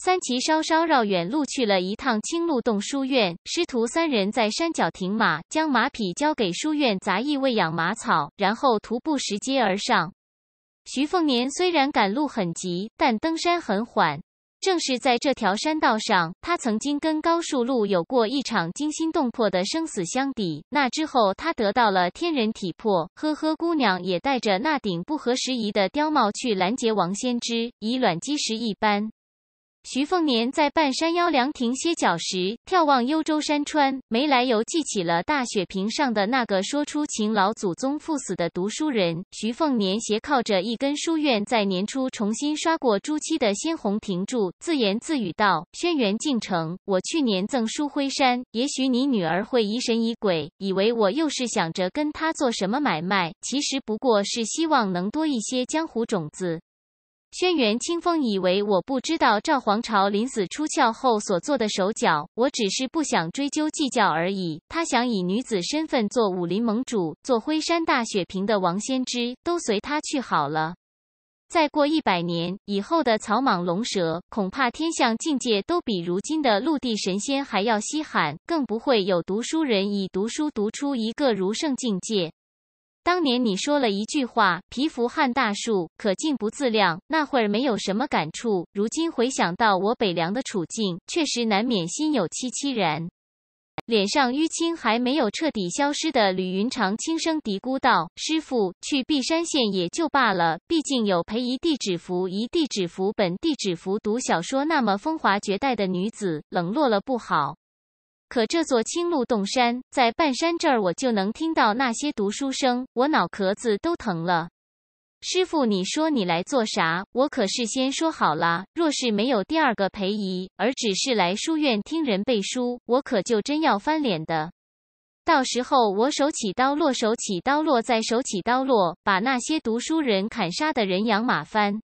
三骑稍稍绕远路去了一趟青鹿洞书院，师徒三人在山脚停马，将马匹交给书院杂役喂养马草，然后徒步拾阶而上。徐凤年虽然赶路很急，但登山很缓。正是在这条山道上，他曾经跟高树鹿有过一场惊心动魄的生死相抵。那之后，他得到了天人体魄。呵呵，姑娘也带着那顶不合时宜的貂帽去拦截王先知，以卵击石一般。徐凤年在半山腰凉亭歇脚时，眺望幽州山川，没来由记起了大雪坪上的那个说出秦老祖宗赴死的读书人。徐凤年斜靠着一根书院在年初重新刷过朱漆的鲜红亭柱，自言自语道：“轩辕敬城，我去年赠书辉山，也许你女儿会疑神疑鬼，以为我又是想着跟他做什么买卖。其实不过是希望能多一些江湖种子。”轩辕清风以为我不知道赵皇朝临死出窍后所做的手脚，我只是不想追究计较而已。他想以女子身份做武林盟主，做辉山大雪瓶的王仙芝，都随他去好了。再过一百年以后的草莽龙蛇，恐怕天象境界都比如今的陆地神仙还要稀罕，更不会有读书人以读书读出一个儒圣境界。当年你说了一句话：“皮服撼大树，可劲不自量。”那会儿没有什么感触。如今回想到我北凉的处境，确实难免心有戚戚然。脸上淤青还没有彻底消失的吕云长轻声嘀咕道：“师傅去碧山县也就罢了，毕竟有陪一地址符、一地址符、本地址符读小说那么风华绝代的女子冷落了不好。”可这座青鹿洞山，在半山这儿，我就能听到那些读书声，我脑壳子都疼了。师傅，你说你来做啥？我可事先说好了，若是没有第二个裴仪，而只是来书院听人背书，我可就真要翻脸的。到时候我手起刀落，手起刀落，再手起刀落，把那些读书人砍杀的人仰马翻。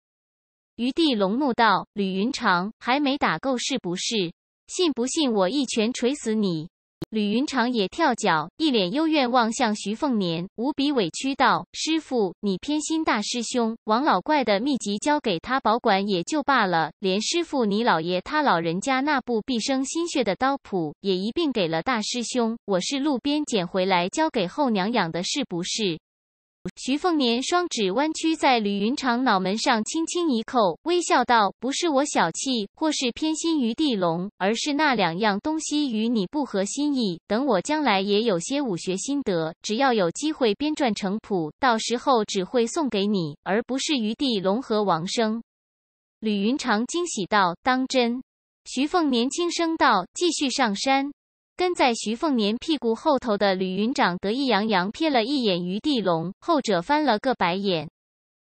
余地龙怒道：“吕云长还没打够是不是？”信不信我一拳捶死你？吕云长也跳脚，一脸幽怨望向徐凤年，无比委屈道：“师傅，你偏心大师兄。王老怪的秘籍交给他保管也就罢了，连师傅你老爷他老人家那部毕生心血的刀谱也一并给了大师兄。我是路边捡回来交给后娘养的，是不是？”徐凤年双指弯曲在吕云长脑门上轻轻一扣，微笑道：“不是我小气，或是偏心于地龙，而是那两样东西与你不合心意。等我将来也有些武学心得，只要有机会编撰成谱，到时候只会送给你，而不是于地龙和王生。”吕云长惊喜道：“当真？”徐凤年轻声道：“继续上山。”跟在徐凤年屁股后头的吕云长得意洋洋瞥了一眼于地龙，后者翻了个白眼。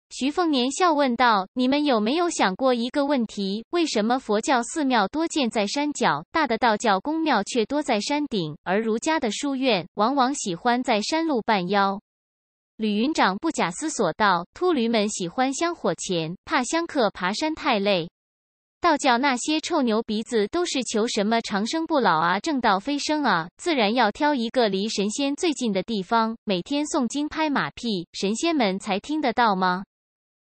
徐凤年笑问道：“你们有没有想过一个问题？为什么佛教寺庙多建在山脚，大的道教宫庙却多在山顶，而儒家的书院往往喜欢在山路半腰？”吕云长不假思索道：“秃驴们喜欢香火钱，怕香客爬山太累。”道教那些臭牛鼻子都是求什么长生不老啊、正道飞升啊，自然要挑一个离神仙最近的地方，每天诵经拍马屁，神仙们才听得到吗？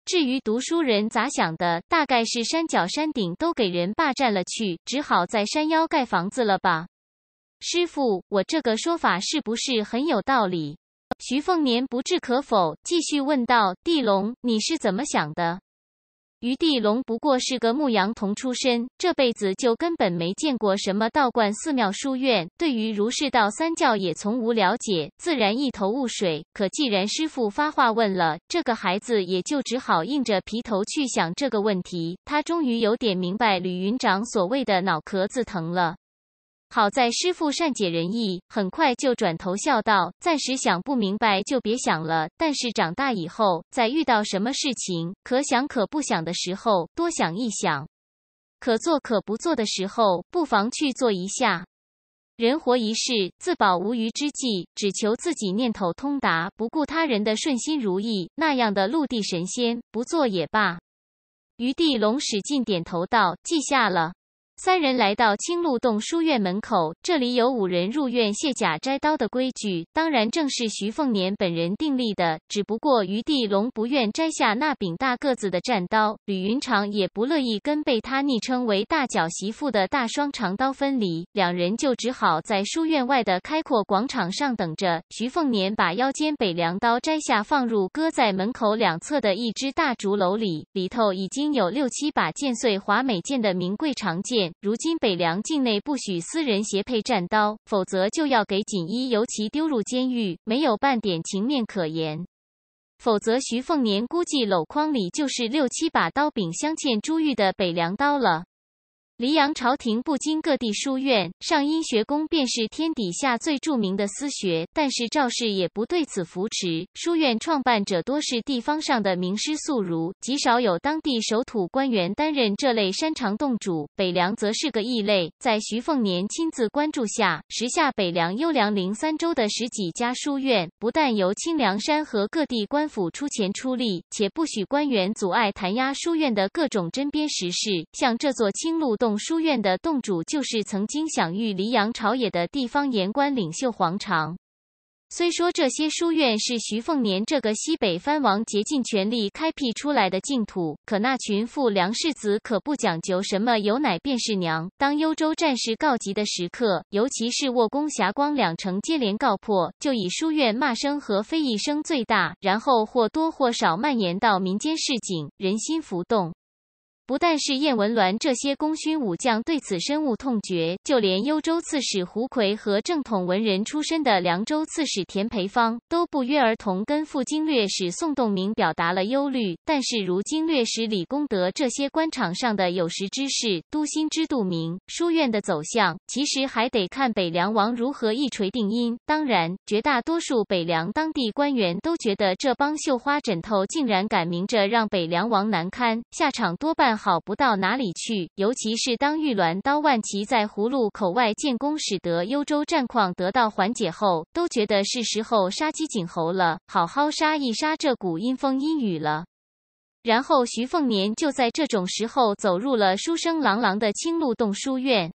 至于读书人咋想的，大概是山脚、山顶都给人霸占了去，只好在山腰盖房子了吧？师傅，我这个说法是不是很有道理？徐凤年不置可否，继续问道：“地龙，你是怎么想的？”余地龙不过是个牧羊童出身，这辈子就根本没见过什么道观、寺庙、书院，对于儒释道三教也从无了解，自然一头雾水。可既然师傅发话问了，这个孩子也就只好硬着皮头去想这个问题。他终于有点明白吕云长所谓的脑壳子疼了。好在师傅善解人意，很快就转头笑道：“暂时想不明白就别想了。但是长大以后，在遇到什么事情可想可不想的时候，多想一想；可做可不做的时候，不妨去做一下。人活一世，自保无余之计，只求自己念头通达，不顾他人的顺心如意。那样的陆地神仙，不做也罢。”余地龙使劲点头道：“记下了。”三人来到青鹿洞书院门口，这里有五人入院卸甲摘刀的规矩，当然正是徐凤年本人订立的。只不过余地龙不愿摘下那柄大个子的战刀，李云长也不乐意跟被他昵称为“大脚媳妇”的大双长刀分离，两人就只好在书院外的开阔广场上等着。徐凤年把腰间北凉刀摘下，放入搁在门口两侧的一只大竹篓里，里头已经有六七把剑穗华美剑的名贵长剑。如今北凉境内不许私人携配战刀，否则就要给锦衣尤其丢入监狱，没有半点情面可言。否则，徐凤年估计篓筐里就是六七把刀柄镶嵌珠玉的北凉刀了。黎阳朝廷不经各地书院，上阴学宫便是天底下最著名的私学。但是赵氏也不对此扶持。书院创办者多是地方上的名师宿儒，极少有当地守土官员担任这类山长洞主。北凉则是个异类，在徐凤年亲自关注下，时下北凉优良林三州的十几家书院，不但由清凉山和各地官府出钱出力，且不许官员阻碍弹压书院的各种针砭时事。像这座青鹿洞。洞书院的洞主就是曾经享誉黎阳朝野的地方言官领袖黄常。虽说这些书院是徐凤年这个西北藩王竭尽全力开辟出来的净土，可那群富梁世子可不讲究什么有奶便是娘。当幽州战事告急的时刻，尤其是沃公、霞光两城接连告破，就以书院骂声和非议声最大，然后或多或少蔓延到民间市井，人心浮动。不但是燕文鸾这些功勋武将对此深恶痛绝，就连幽州刺史胡奎和正统文人出身的凉州刺史田培芳都不约而同跟赴经略使宋洞明表达了忧虑。但是如经略使李公德这些官场上的有识之士都心知肚明，书院的走向其实还得看北凉王如何一锤定音。当然，绝大多数北凉当地官员都觉得这帮绣花枕头竟然敢明着让北凉王难堪，下场多半。好不到哪里去，尤其是当玉鸾刀万骑在葫芦口外建功，使得幽州战况得到缓解后，都觉得是时候杀鸡儆猴了，好好杀一杀这股阴风阴雨了。然后徐凤年就在这种时候走入了书声琅琅的青鹿洞书院。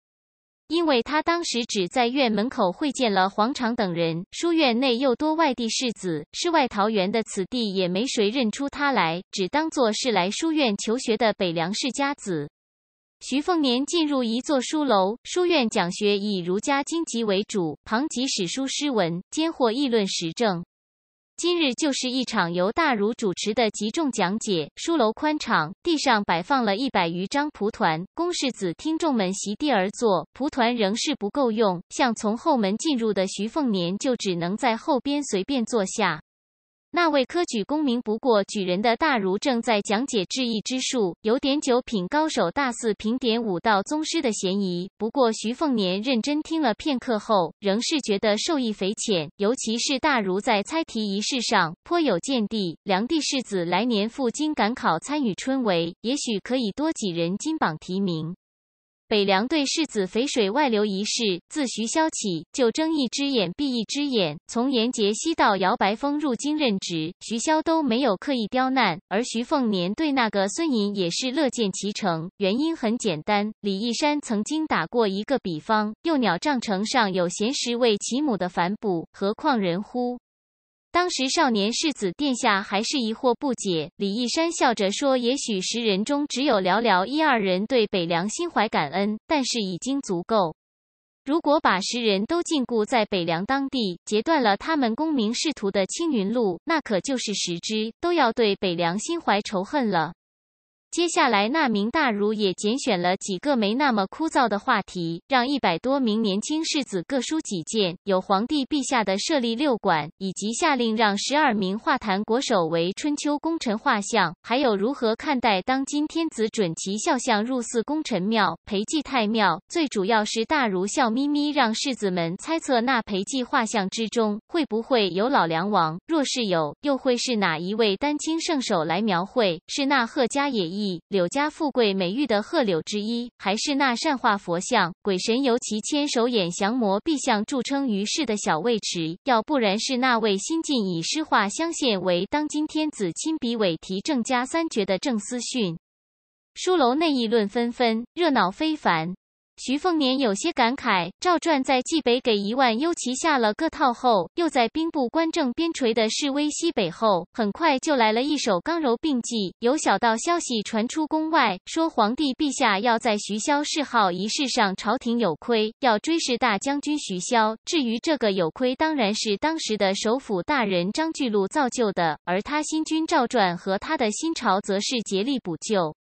因为他当时只在院门口会见了黄长等人，书院内又多外地士子，世外桃源的此地也没谁认出他来，只当做是来书院求学的北梁世家子。徐凤年进入一座书楼，书院讲学以儒家经籍为主，旁及史书、诗文，兼或议论时政。今日就是一场由大儒主持的集中讲解。书楼宽敞，地上摆放了一百余张蒲团，宫世子、听众们席地而坐，蒲团仍是不够用。像从后门进入的徐凤年，就只能在后边随便坐下。那位科举功名不过举人的大儒正在讲解致意之术，有点九品高手大肆评点武道宗师的嫌疑。不过徐凤年认真听了片刻后，仍是觉得受益匪浅，尤其是大儒在猜题仪式上颇有见地。梁帝世子来年赴京赶考，参与春闱，也许可以多几人金榜题名。北凉对世子肥水外流一事，自徐骁起就睁一只眼闭一只眼。从严杰西到姚白峰入京任职，徐骁都没有刻意刁难。而徐凤年对那个孙银也是乐见其成，原因很简单：李义山曾经打过一个比方，“幼鸟帐城上有衔石为其母的反哺，何况人乎？”当时少年世子殿下还是疑惑不解，李义山笑着说：“也许十人中只有寥寥一二人对北凉心怀感恩，但是已经足够。如果把十人都禁锢在北凉当地，截断了他们功名仕途的青云路，那可就是十之都要对北凉心怀仇恨了。”接下来，那名大儒也拣选了几个没那么枯燥的话题，让一百多名年轻世子各抒己见。有皇帝陛下的设立六馆，以及下令让十二名画坛国手为春秋功臣画像，还有如何看待当今天子准其肖像入祀功臣庙、裴济太庙。最主要是，大儒笑眯眯让世子们猜测，那裴寂画像之中会不会有老梁王？若是有，又会是哪一位丹青圣手来描绘？是那贺家也一。以柳家富贵美誉的贺柳之一，还是那善画佛像、鬼神，尤其千手眼降魔壁像著称于世的小尉迟；要不然是那位新晋以诗画相献为当今天子亲笔尾题郑家三绝的郑思训。书楼内议论纷纷，热闹非凡。徐凤年有些感慨，赵传在冀北给一万幽旗下了个套后，又在兵部官政边陲的示威西北后，很快就来了一手刚柔并济。有小道消息传出宫外，说皇帝陛下要在徐骁谥号仪式上，朝廷有亏，要追谥大将军徐骁。至于这个有亏，当然是当时的首府大人张巨禄造就的，而他新军赵传和他的新朝，则是竭力补救。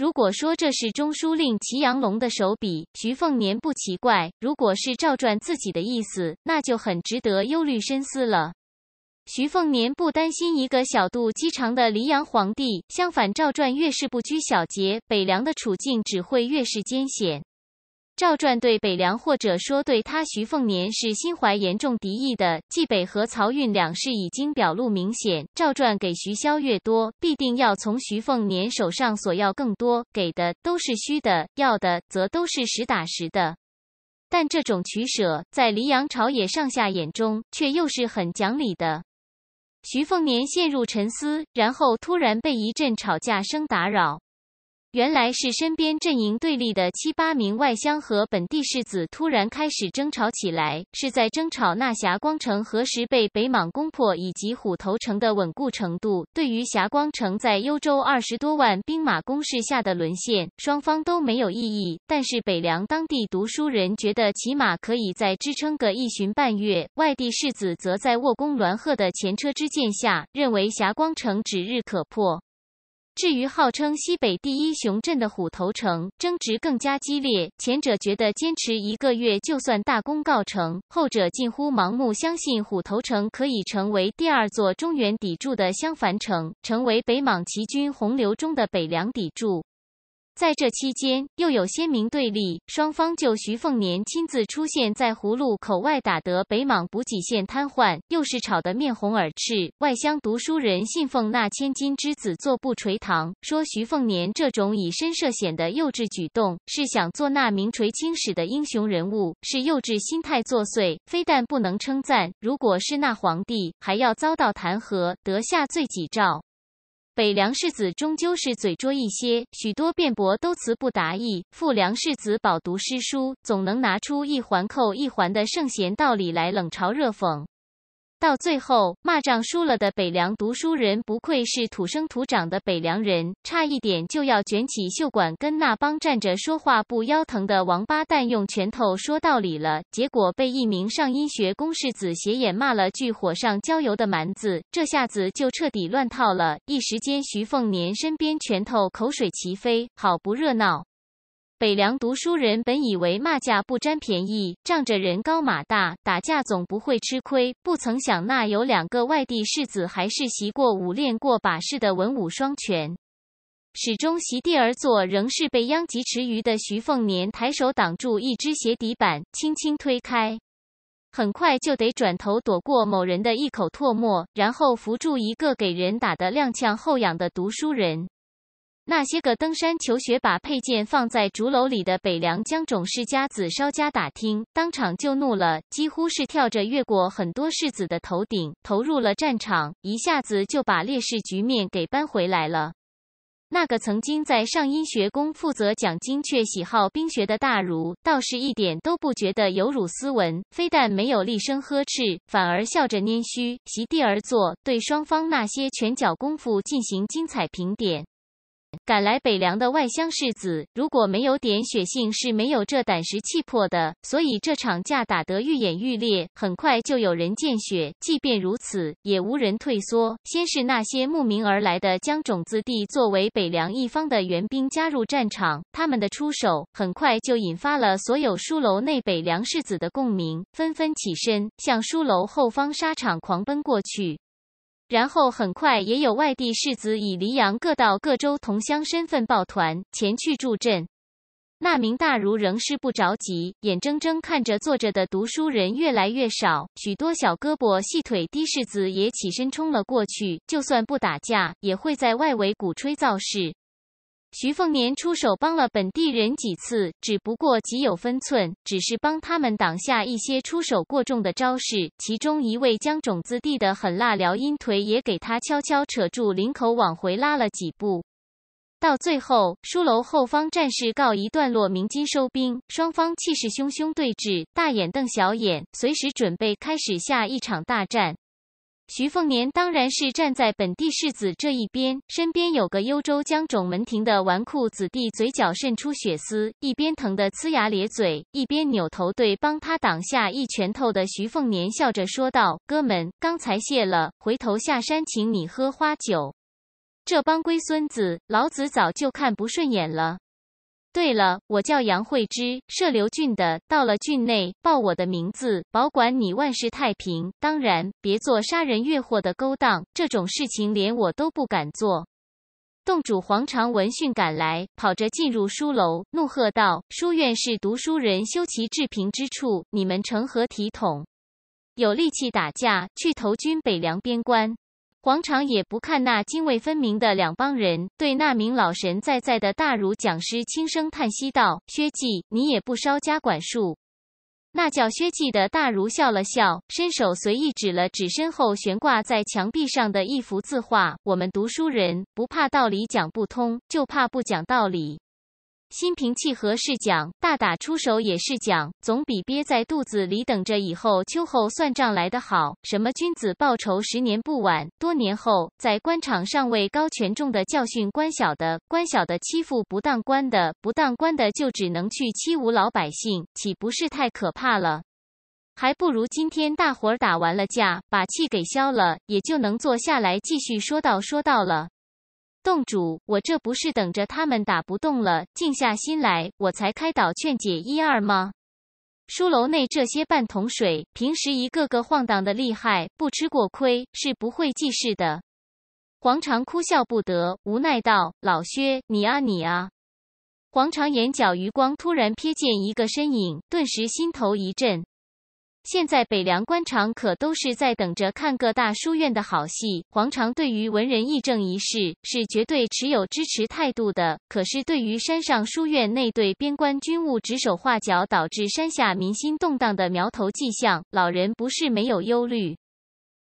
如果说这是中书令祁阳龙的手笔，徐凤年不奇怪；如果是赵传自己的意思，那就很值得忧虑深思了。徐凤年不担心一个小肚鸡肠的黎阳皇帝，相反，赵传越是不拘小节，北凉的处境只会越是艰险。赵传对北凉或者说对他徐凤年，是心怀严重敌意的。济北和漕运两事已经表露明显。赵传给徐骁越多，必定要从徐凤年手上索要更多。给的都是虚的，要的则都是实打实的。但这种取舍，在黎阳朝野上下眼中，却又是很讲理的。徐凤年陷入沉思，然后突然被一阵吵架声打扰。原来是身边阵营对立的七八名外乡和本地世子突然开始争吵起来，是在争吵那霞光城何时被北莽攻破，以及虎头城的稳固程度。对于霞光城在幽州二十多万兵马攻势下的沦陷，双方都没有异议。但是北凉当地读书人觉得起码可以再支撑个一旬半月，外地世子则在沃公栾贺的前车之鉴下，认为霞光城指日可破。至于号称西北第一雄镇的虎头城，争执更加激烈。前者觉得坚持一个月就算大功告成，后者近乎盲目相信虎头城可以成为第二座中原砥柱的襄樊城，成为北莽齐军洪流中的北梁砥柱。在这期间，又有鲜明对立，双方就徐凤年亲自出现在葫芦口外打得北莽补给线瘫痪，又是吵得面红耳赤。外乡读书人信奉那千金之子坐不垂堂，说徐凤年这种以身涉险的幼稚举动，是想做那名垂青史的英雄人物，是幼稚心态作祟，非但不能称赞，如果是那皇帝，还要遭到弹劾，得下罪己诏。北梁世子终究是嘴拙一些，许多辩驳都词不达意。富梁世子饱读诗书，总能拿出一环扣一环的圣贤道理来冷嘲热讽。到最后，骂仗输了的北凉读书人不愧是土生土长的北凉人，差一点就要卷起袖管跟那帮站着说话不腰疼的王八蛋用拳头说道理了，结果被一名上音学公士子斜眼骂了句“火上浇油”的蛮子，这下子就彻底乱套了。一时间，徐凤年身边拳头、口水齐飞，好不热闹。北凉读书人本以为骂架不沾便宜，仗着人高马大，打架总不会吃亏。不曾想，那有两个外地世子，还是习过武、练过把式的文武双全。始终席地而坐，仍是被殃及池鱼的徐凤年抬手挡住一只鞋底板，轻轻推开。很快就得转头躲过某人的一口唾沫，然后扶住一个给人打得踉跄后仰的读书人。那些个登山求学，把佩剑放在竹篓里的北凉江种世家子稍加打听，当场就怒了，几乎是跳着越过很多士子的头顶，投入了战场，一下子就把劣势局面给扳回来了。那个曾经在上音学宫负责讲经却喜好兵学的大儒，倒是一点都不觉得有辱斯文，非但没有厉声呵斥，反而笑着拈须，席地而坐，对双方那些拳脚功夫进行精彩评点。赶来北凉的外乡世子，如果没有点血性是没有这胆识气魄的。所以这场架打得愈演愈烈，很快就有人见血。即便如此，也无人退缩。先是那些慕名而来的将种子地作为北凉一方的援兵加入战场，他们的出手很快就引发了所有书楼内北凉世子的共鸣，纷纷起身向书楼后方沙场狂奔过去。然后很快，也有外地士子以黎阳各道各州同乡身份抱团前去助阵。那名大儒仍是不着急，眼睁睁看着坐着的读书人越来越少，许多小胳膊细腿的士子也起身冲了过去，就算不打架，也会在外围鼓吹造势。徐凤年出手帮了本地人几次，只不过极有分寸，只是帮他们挡下一些出手过重的招式。其中一位将种子地的狠辣辽阴腿也给他悄悄扯住领口，往回拉了几步。到最后，书楼后方战事告一段落，鸣金收兵，双方气势汹汹对峙，大眼瞪小眼，随时准备开始下一场大战。徐凤年当然是站在本地世子这一边，身边有个幽州江种门庭的纨绔子弟，嘴角渗出血丝，一边疼得呲牙咧嘴，一边扭头对帮他挡下一拳头的徐凤年笑着说道：“哥们，刚才谢了，回头下山请你喝花酒。这帮龟孙子，老子早就看不顺眼了。”对了，我叫杨惠芝，射刘郡的。到了郡内，报我的名字，保管你万事太平。当然，别做杀人越货的勾当，这种事情连我都不敢做。洞主黄常闻讯赶来，跑着进入书楼，怒喝道：“书院是读书人修齐治平之处，你们成何体统？有力气打架，去投军北凉边关。”黄场也不看那泾渭分明的两帮人，对那名老神在在的大儒讲师轻声叹息道：“薛记，你也不稍加管束。”那叫薛记的大儒笑了笑，伸手随意指了指身后悬挂在墙壁上的一幅字画：“我们读书人不怕道理讲不通，就怕不讲道理。”心平气和是讲，大打出手也是讲，总比憋在肚子里等着以后秋后算账来得好。什么君子报仇十年不晚，多年后在官场上位高权重的教训官小的，官小的欺负不当官的，不当官的就只能去欺侮老百姓，岂不是太可怕了？还不如今天大伙儿打完了架，把气给消了，也就能坐下来继续说道说道了。洞主，我这不是等着他们打不动了，静下心来，我才开导劝解一二吗？书楼内这些半桶水，平时一个个晃荡的厉害，不吃过亏是不会记事的。黄常哭笑不得，无奈道：“老薛，你啊你啊！”黄常眼角余光突然瞥见一个身影，顿时心头一震。现在北凉官场可都是在等着看各大书院的好戏。皇常对于文人议政一事是绝对持有支持态度的，可是对于山上书院内对边关军务指手画脚，导致山下民心动荡的苗头迹象，老人不是没有忧虑。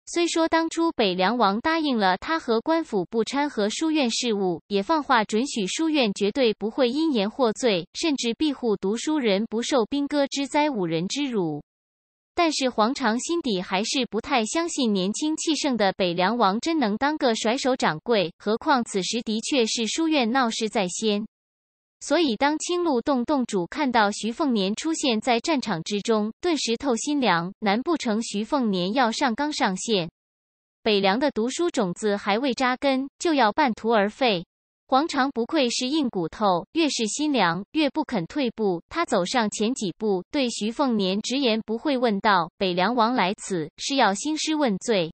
虽说当初北凉王答应了他和官府不掺和书院事务，也放话准许书院绝对不会因言获罪，甚至庇护读书人不受兵戈之灾、五人之辱。但是黄常心底还是不太相信年轻气盛的北凉王真能当个甩手掌柜，何况此时的确是书院闹事在先。所以当青鹿洞洞主看到徐凤年出现在战场之中，顿时透心凉。难不成徐凤年要上纲上线？北凉的读书种子还未扎根，就要半途而废？黄常不愧是硬骨头，越是心凉越不肯退步。他走上前几步，对徐凤年直言不讳问道：“北凉王来此是要兴师问罪，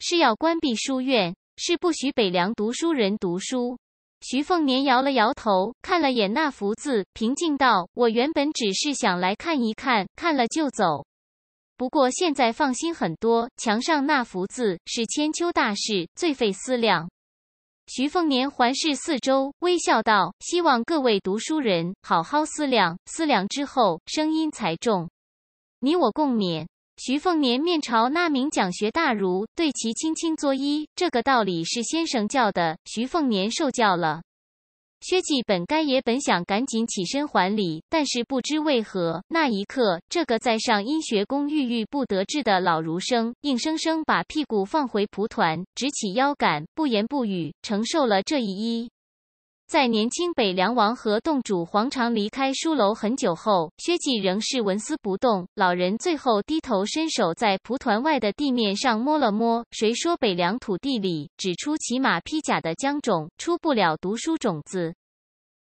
是要关闭书院，是不许北凉读书人读书？”徐凤年摇了摇头，看了眼那幅字，平静道：“我原本只是想来看一看，看了就走。不过现在放心很多。墙上那幅字是千秋大事，最费思量。”徐凤年环视四周，微笑道：“希望各位读书人好好思量，思量之后，声音才重。你我共勉。”徐凤年面朝那名讲学大儒，对其轻轻作揖：“这个道理是先生教的，徐凤年受教了。”薛记本该也本想赶紧起身还礼，但是不知为何，那一刻，这个在上阴学宫郁郁不得志的老儒生，硬生生把屁股放回蒲团，直起腰杆，不言不语，承受了这一揖。在年轻北凉王和洞主黄常离开书楼很久后，薛稷仍是纹丝不动。老人最后低头伸手，在蒲团外的地面上摸了摸。谁说北凉土地里只出骑马披甲的将种，出不了读书种子？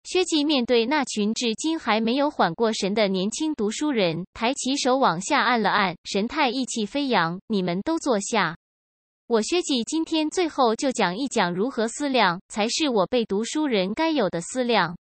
薛稷面对那群至今还没有缓过神的年轻读书人，抬起手往下按了按，神态意气飞扬：“你们都坐下。”我薛记今天最后就讲一讲如何思量，才是我辈读书人该有的思量。